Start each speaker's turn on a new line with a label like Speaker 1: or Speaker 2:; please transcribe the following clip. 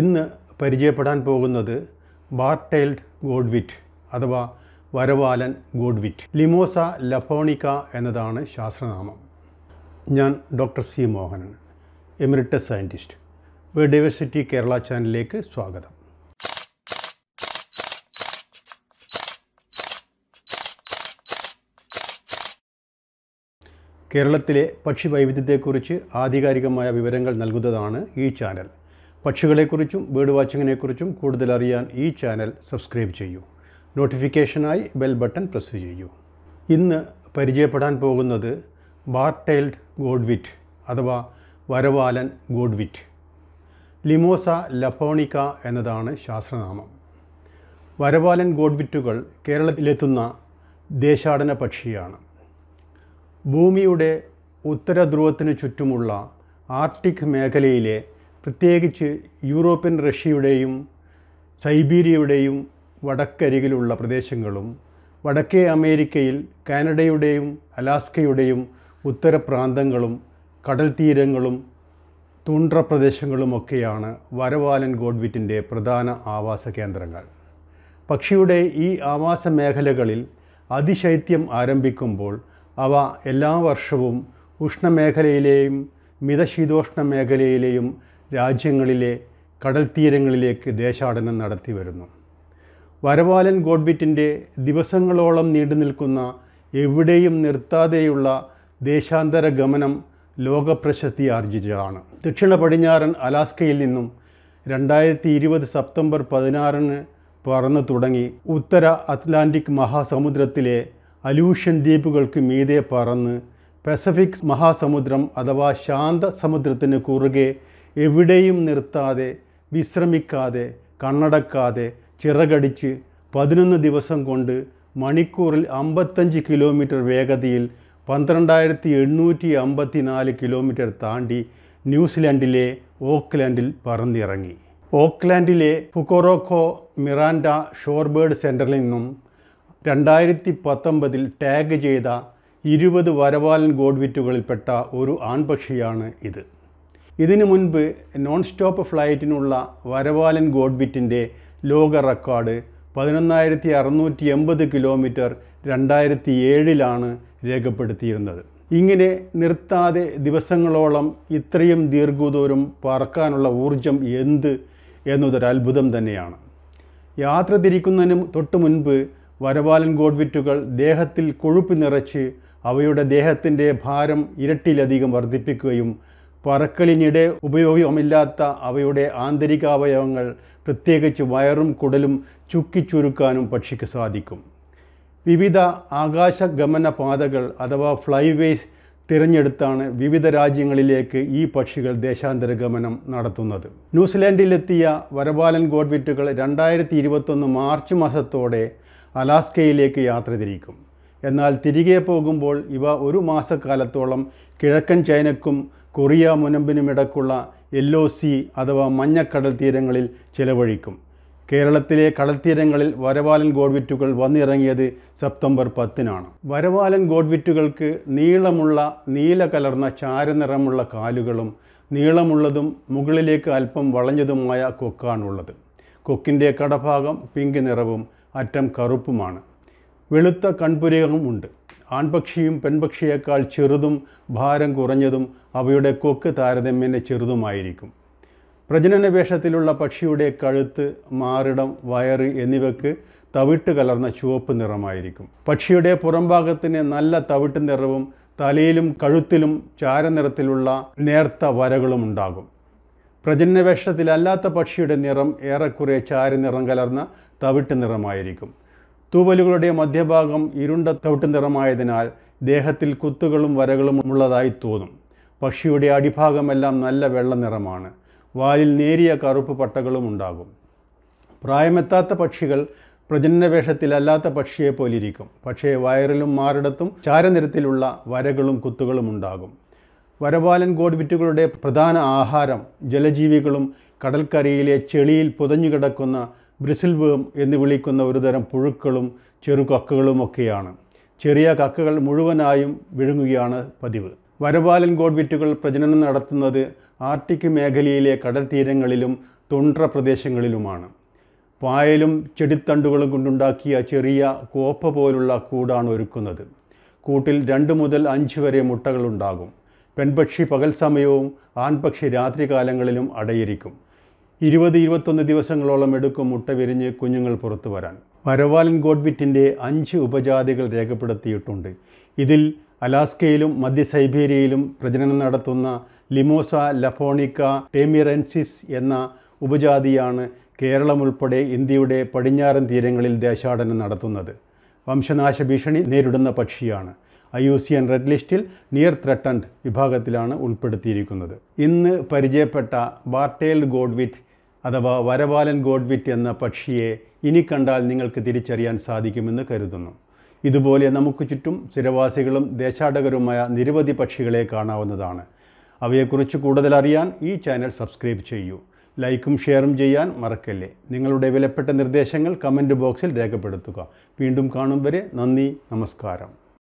Speaker 1: ഇന്ന് പരിചയപ്പെടാൻ പോകുന്നത് ബാർട്ടൈൽഡ് ഗോഡ്വിറ്റ് അഥവാ വരവാലൻ ഗോഡ്വിറ്റ് ലിമോസ ലഫോണിക്ക എന്നതാണ് ശാസ്ത്രനാമം ഞാൻ doctor C Mohanan emeritus scientist biodiversity Kerala ചാനലിലേക്ക് സ്വാഗതം കേരളത്തിലെ പക്ഷി വൈവിധ്യത്തെക്കുറിച്ച് ആധികാരികമായ വിവരങ്ങൾ നൽകുന്നതാണ് ഈ ചാനൽ പക്ഷികളെക്കുറിച്ചും ബേർഡ് വാച്ചിങ്ങിനെക്കുറിച്ചും കൂടുതൽ അറിയാൻ ഈ ചാനൽ സബ്സ്ക്രൈബ് ചെയ്യൂ നോട്ടിഫിക്കേഷനായി ബെൽ ബട്ടൺ പ്രസ് ചെയ്യൂ ഇന്ന് പരിചയപ്പെടാൻ പോകുന്നത് ബാർട്ടൈൽഡ് ഗോഡ്വിറ്റ് അഥവാ വരവാലൻ ഗോഡ്വിറ്റ് ലിമോസ ലഫോണിക്ക എന്നതാണ് ശാസ്ത്രനാമം വരവാലൻ ഗോഡ്വിറ്റുകൾ കേരളത്തിലെത്തുന്ന ദേശാടന പക്ഷിയാണ് ഭൂമിയുടെ ഉത്തരധ്രുവത്തിനു ചുറ്റുമുള്ള ആർട്ടിക് മേഖലയിലെ പ്രത്യേകിച്ച് യൂറോപ്യൻ റഷ്യയുടെയും സൈബീരിയയുടെയും വടക്കരികിലുള്ള പ്രദേശങ്ങളും വടക്കേ അമേരിക്കയിൽ കാനഡയുടെയും അലാസ്കയുടെയും ഉത്തര പ്രാന്തങ്ങളും കടൽ തീരങ്ങളും തുണ്ട്ര പ്രദേശങ്ങളുമൊക്കെയാണ് വരവാലൻ ഗോഡ്വിറ്റിൻ്റെ പ്രധാന ആവാസ കേന്ദ്രങ്ങൾ പക്ഷിയുടെ ഈ ആവാസ മേഖലകളിൽ അതിശൈത്യം ആരംഭിക്കുമ്പോൾ അവ എല്ലാ വർഷവും ഉഷ്ണമേഖലയിലെയും മിതശീതോഷ്ണ മേഖലയിലെയും രാജ്യങ്ങളിലെ കടൽ തീരങ്ങളിലേക്ക് ദേശാടനം നടത്തി വരുന്നു വരവാലൻ ഗോഡ്വിറ്റിൻ്റെ ദിവസങ്ങളോളം നീണ്ടു നിൽക്കുന്ന എവിടെയും നിർത്താതെയുള്ള ദേശാന്തര ഗമനം ലോകപ്രശസ്തി ആർജിച്ചതാണ് ദക്ഷിണ പടിഞ്ഞാറൻ അലാസ്കയിൽ നിന്നും രണ്ടായിരത്തി ഇരുപത് സെപ്റ്റംബർ പതിനാറിന് പറന്നു തുടങ്ങി ഉത്തര അറ്റ്ലാന്റിക് മഹാസമുദ്രത്തിലെ അലൂഷ്യൻ ദ്വീപുകൾക്ക് മീതെ പറന്ന് പസഫിക് മഹാസമുദ്രം അഥവാ ശാന്ത സമുദ്രത്തിന് കുറുകെ എവിടെയും നിർത്താതെ വിശ്രമിക്കാതെ കണ്ണടക്കാതെ ചിറകടിച്ച് പതിനൊന്ന് ദിവസം കൊണ്ട് മണിക്കൂറിൽ അമ്പത്തഞ്ച് കിലോമീറ്റർ വേഗതയിൽ പന്ത്രണ്ടായിരത്തി എണ്ണൂറ്റി അമ്പത്തി നാല് കിലോമീറ്റർ താണ്ടി ന്യൂസിലാൻഡിലെ ഓക്ക്ലാൻഡിൽ പറന്നിറങ്ങി ഓക്ക്ലാൻഡിലെ ഫുക്കോറോക്കോ മിറാൻഡ ഷോർബേർഡ് സെൻറ്ററിൽ നിന്നും രണ്ടായിരത്തി പത്തൊമ്പതിൽ ടാഗ് ചെയ്ത ഇരുപത് വരവാലൻ ഗോഡ്വിറ്റുകളിൽപ്പെട്ട ഒരു ആൺപക്ഷിയാണ് ഇത് ഇതിനു മുൻപ് നോൺ സ്റ്റോപ്പ് ഫ്ലൈറ്റിനുള്ള വരവാലൻ ഗോഡ്വിറ്റിൻ്റെ ലോക റെക്കോർഡ് പതിനൊന്നായിരത്തി അറുന്നൂറ്റി എൺപത് കിലോമീറ്റർ രണ്ടായിരത്തി ഏഴിലാണ് രേഖപ്പെടുത്തിയിരുന്നത് ഇങ്ങനെ നിർത്താതെ ദിവസങ്ങളോളം ഇത്രയും ദീർഘദൂരം പറക്കാനുള്ള ഊർജം എന്ത് എന്നതൊരു അത്ഭുതം തന്നെയാണ് യാത്ര തിരിക്കുന്നതിന് തൊട്ട് മുൻപ് വരവാലൻ ഗോഡ്വിറ്റുകൾ ദേഹത്തിൽ കൊഴുപ്പ് നിറച്ച് അവയുടെ ദേഹത്തിൻ്റെ ഭാരം ഇരട്ടിയിലധികം വർദ്ധിപ്പിക്കുകയും പറക്കലിനിടെ ഉപയോഗമില്ലാത്ത അവയുടെ ആന്തരികാവയവങ്ങൾ പ്രത്യേകിച്ച് വയറും കുടലും ചുക്കിച്ചുരുക്കാനും പക്ഷിക്ക് സാധിക്കും വിവിധ ആകാശഗമന പാതകൾ അഥവാ ഫ്ലൈവേസ് തിരഞ്ഞെടുത്താണ് വിവിധ രാജ്യങ്ങളിലേക്ക് ഈ പക്ഷികൾ ദേശാന്തര ഗമനം നടത്തുന്നത് ന്യൂസിലാൻഡിലെത്തിയ വരബാലൻ ഗോഡ്വിറ്റുകൾ രണ്ടായിരത്തി ഇരുപത്തൊന്ന് മാർച്ച് മാസത്തോടെ അലാസ്കയിലേക്ക് യാത്ര തിരിക്കും എന്നാൽ തിരികെ പോകുമ്പോൾ ഇവ ഒരു മാസക്കാലത്തോളം കിഴക്കൻ ചൈനക്കും കൊറിയ മുനമ്പിനുമിടക്കുള്ള എല്ലോ സി അഥവാ മഞ്ഞക്കടൽ തീരങ്ങളിൽ ചിലവഴിക്കും കേരളത്തിലെ കടൽത്തീരങ്ങളിൽ വരവാലൻ ഗോഡ്വിറ്റുകൾ വന്നിറങ്ങിയത് സെപ്റ്റംബർ പത്തിനാണ് വരവാലൻ ഗോഡ്വിറ്റുകൾക്ക് നീളമുള്ള നീല കലർന്ന ചാരനിറമുള്ള കാലുകളും നീളമുള്ളതും മുകളിലേക്ക് അല്പം വളഞ്ഞതുമായ കൊക്കാണുള്ളത് കൊക്കിൻ്റെ കടഭാഗം പിങ്ക് നിറവും അറ്റം കറുപ്പുമാണ് വെളുത്ത കൺപുരകവും ഉണ്ട് ആൺപക്ഷിയും പെൺപക്ഷിയേക്കാൾ ചെറുതും ഭാരം കുറഞ്ഞതും അവയുടെ കൊക്ക് താരതമ്യേന ചെറുതുമായിരിക്കും പ്രജനന വേഷത്തിലുള്ള പക്ഷിയുടെ കഴുത്ത് മാറിടം വയറ് എന്നിവയ്ക്ക് തവിട്ട് കലർന്ന ചുവപ്പ് നിറമായിരിക്കും പക്ഷിയുടെ പുറംഭാഗത്തിന് നല്ല തവിട്ട് നിറവും തലയിലും കഴുത്തിലും ചാരനിറത്തിലുള്ള നേർത്ത വരകളും ഉണ്ടാകും പ്രജനന വേഷത്തിലല്ലാത്ത പക്ഷിയുടെ നിറം ഏറെക്കുറെ ചാരനിറം കലർന്ന തവിട്ട് നിറമായിരിക്കും തൂവലുകളുടെ മധ്യഭാഗം ഇരുണ്ട തവിട്ട് നിറമായതിനാൽ ദേഹത്തിൽ കുത്തുകളും വരകളും ഉള്ളതായി തോന്നും പക്ഷിയുടെ അടിഭാഗമെല്ലാം നല്ല വെള്ള നിറമാണ് വാലിൽ നേരിയ കറുപ്പ് പട്ടകളും ഉണ്ടാകും പ്രായമെത്താത്ത പക്ഷികൾ പ്രജനനവേഷത്തിലല്ലാത്ത പക്ഷിയെ പോലിരിക്കും പക്ഷേ വയറിലും മാറിടത്തും ചാരനിരത്തിലുള്ള വരകളും കുത്തുകളും ഉണ്ടാകും വരവാലൻ ഗോഡ്വിറ്റുകളുടെ പ്രധാന ആഹാരം ജലജീവികളും കടൽക്കരയിലെ ചെളിയിൽ പുതഞ്ഞുകിടക്കുന്ന ബ്രിസിൽ വേം എന്ന് വിളിക്കുന്ന ഒരുതരം പുഴുക്കളും ഒക്കെയാണ് ചെറിയ കക്കകൾ മുഴുവനായും വിഴുങ്ങുകയാണ് പതിവ് വരപാലൻ ഗോഡ്വിറ്റുകൾ പ്രജനനം നടത്തുന്നത് ആർട്ടിക് മേഖലയിലെ കടൽ തീരങ്ങളിലും തൊണ്ട്ര പ്രദേശങ്ങളിലുമാണ് പായലും ചെടിത്തണ്ടുകളും കൊണ്ടുണ്ടാക്കിയ ചെറിയ കോപ്പ പോലുള്ള കൂടാണ് ഒരുക്കുന്നത് കൂട്ടിൽ രണ്ട് മുതൽ അഞ്ച് വരെ മുട്ടകളുണ്ടാകും പെൺപക്ഷി പകൽ സമയവും ആൺപക്ഷി രാത്രികാലങ്ങളിലും അടയിരിക്കും ഇരുപത് ഇരുപത്തൊന്ന് ദിവസങ്ങളോളം എടുക്കും മുട്ട വിരിഞ്ഞ് കുഞ്ഞുങ്ങൾ പുറത്തു വരാൻ വരവാലൻ ഗോഡ്വിറ്റിൻ്റെ അഞ്ച് ഉപജാതികൾ രേഖപ്പെടുത്തിയിട്ടുണ്ട് ഇതിൽ അലാസ്കയിലും മധ്യ സൈബീരിയയിലും പ്രജനനം നടത്തുന്ന ലിമോസ ലഫോണിക്ക ടേമിറൻസിസ് എന്ന ഉപജാതിയാണ് കേരളം ഉൾപ്പെടെ ഇന്ത്യയുടെ പടിഞ്ഞാറൻ തീരങ്ങളിൽ ദേശാടനം നടത്തുന്നത് വംശനാശ ഭീഷണി നേരിടുന്ന പക്ഷിയാണ് I U C N red ലിസ്റ്റിൽ നിയർ ത്രട്ടൻഡ് വിഭാഗത്തിലാണ് ഉൾപ്പെടുത്തിയിരിക്കുന്നത് ഇന്ന് പരിചയപ്പെട്ട ബാർട്ടേൽഡ് ഗോഡ്വിറ്റ് അഥവാ വരവാലൻ ഗോഡ്വിറ്റ് എന്ന പക്ഷിയെ ഇനി കണ്ടാൽ നിങ്ങൾക്ക് തിരിച്ചറിയാൻ സാധിക്കുമെന്ന് കരുതുന്നു ഇതുപോലെ നമുക്ക് ചുറ്റും സ്ഥിരവാസികളും ദേശാടകരുമായ നിരവധി പക്ഷികളെ കാണാവുന്നതാണ് അവയെക്കുറിച്ച് കൂടുതൽ അറിയാൻ ഈ ചാനൽ സബ്സ്ക്രൈബ് ചെയ്യൂ ലൈക്കും ഷെയറും ചെയ്യാൻ മറക്കല്ലേ നിങ്ങളുടെ വിലപ്പെട്ട നിർദ്ദേശങ്ങൾ കമൻറ്റ് ബോക്സിൽ രേഖപ്പെടുത്തുക വീണ്ടും കാണും വരെ നന്ദി നമസ്കാരം